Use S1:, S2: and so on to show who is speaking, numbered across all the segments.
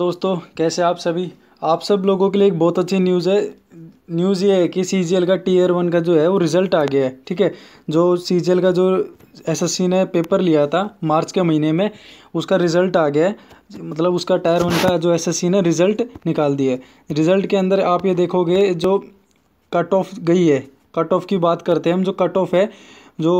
S1: दोस्तों कैसे आप सभी आप सब लोगों के लिए एक बहुत अच्छी न्यूज़ है न्यूज़ ये है कि सी का टीयर वन का जो है वो रिज़ल्ट आ गया है ठीक है जो सी का जो एस ने पेपर लिया था मार्च के महीने में उसका रिज़ल्ट आ गया है मतलब उसका टायर वन का जो एस ने रिज़ल्ट निकाल दिया है रिज़ल्ट के अंदर आप ये देखोगे जो कट ऑफ गई है कट ऑफ की बात करते हैं हम जो कट ऑफ है जो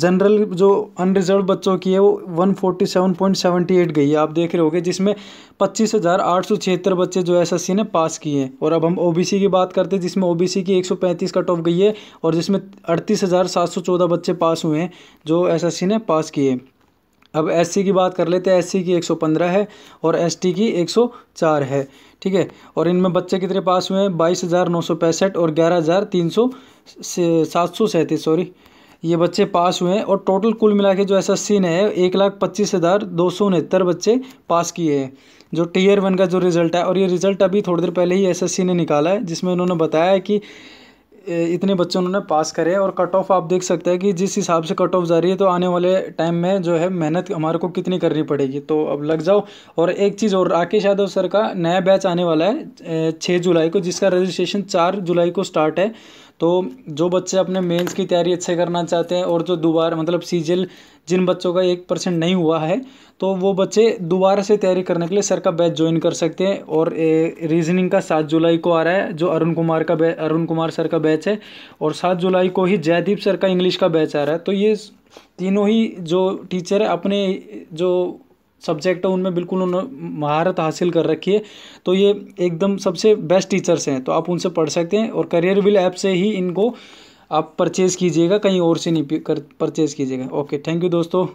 S1: जनरल जो अनरिजर्व बच्चों की है वो one forty seven point seventy eight गई है आप देख रहे होगे जिसमें पच्चीस हज़ार आठ सौ छिहत्तर बच्चे जो एस एस सी ने पास किए हैं और अब हम ओ बी सी की बात करते हैं जिसमें ओ बी सी की एक सौ पैंतीस कट ऑफ गई है और जिसमें अड़तीस हज़ार सात सौ चौदह बच्चे पास हुए हैं जो एस एस सी ने पास किए अब एस सी की बात कर लेते हैं एस सी की एक सौ पंद्रह है और एस टी की एक सौ चार है ठीक है और इनमें बच्चे कितने पास हुए हैं बाईस हज़ार नौ सौ पैंसठ और ग्यारह हज़ार तीन सौ सात सौ सैंतीस सॉरी ये बच्चे पास हुए हैं और टोटल कुल मिला के जो एस एस सी ने एक लाख पच्चीस हज़ार दो सौ उनहत्तर बच्चे पास किए हैं जो टीयर वन का जो रिज़ल्ट है और ये रिज़ल्ट अभी थोड़ी देर पहले ही एस एस सी ने निकाला है जिसमें उन्होंने बताया है कि इतने बच्चे उन्होंने पास करे और कट ऑफ आप देख सकते हैं कि जिस हिसाब से कट ऑफ जा रही है तो आने वाले टाइम में जो है मेहनत हमारे को कितनी करनी पड़ेगी तो अब लग जाओ और एक चीज़ और राकेश यादव सर का नया बैच आने वाला है छः जुलाई को जिसका रजिस्ट्रेशन चार जुलाई को स्टार्ट है तो जो बच्चे अपने मेन्स की तैयारी अच्छे करना चाहते हैं और जो दोबारा मतलब सीजल जिन बच्चों का एक परसेंट नहीं हुआ है तो वो बच्चे दोबारा से तैयारी करने के लिए सर का बैच ज्वाइन कर सकते हैं और रीजनिंग का सात जुलाई को आ रहा है जो अरुण कुमार का बैच अरुण कुमार सर का बैच है और सात जुलाई को ही जयदीप सर का इंग्लिश का बैच आ रहा है तो ये तीनों ही जो टीचर है अपने जो सब्जेक्ट है उनमें बिल्कुल उन्होंने महारत हासिल कर रखी है तो ये एकदम सबसे बेस्ट टीचर्स हैं तो आप उनसे पढ़ सकते हैं और करियर विल ऐप से ही इनको आप परचेज़ कीजिएगा कहीं और से नहीं कर परचेज़ कीजिएगा ओके थैंक यू दोस्तों